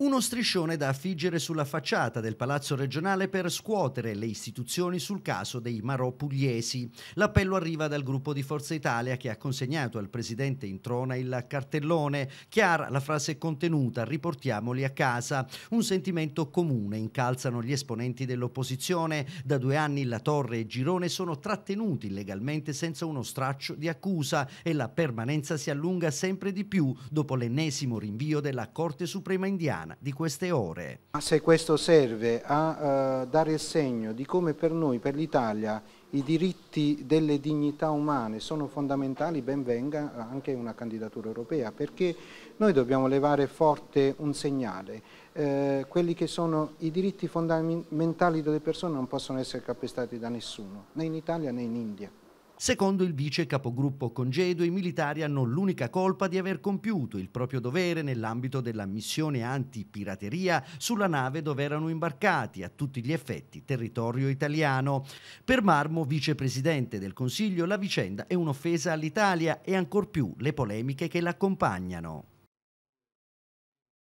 uno striscione da affiggere sulla facciata del Palazzo regionale per scuotere le istituzioni sul caso dei Marò pugliesi. L'appello arriva dal gruppo di Forza Italia che ha consegnato al presidente in trona il cartellone. Chiara la frase contenuta, riportiamoli a casa. Un sentimento comune incalzano gli esponenti dell'opposizione. Da due anni La Torre e Girone sono trattenuti legalmente senza uno straccio di accusa e la permanenza si allunga sempre di più dopo l'ennesimo rinvio della Corte Suprema indiana quotidiana di queste ore. Ma se questo serve a uh, dare il segno di come per noi, per l'Italia, i diritti delle dignità umane sono fondamentali, ben venga anche una candidatura europea, perché noi dobbiamo levare forte un segnale. Eh, quelli che sono i diritti fondamentali delle persone non possono essere calpestati da nessuno, né in Italia né in India. Secondo il vice capogruppo Congedo, i militari hanno l'unica colpa di aver compiuto il proprio dovere nell'ambito della missione antipirateria sulla nave dove erano imbarcati, a tutti gli effetti territorio italiano. Per Marmo, vicepresidente del Consiglio, la vicenda è un'offesa all'Italia e ancor più le polemiche che l'accompagnano.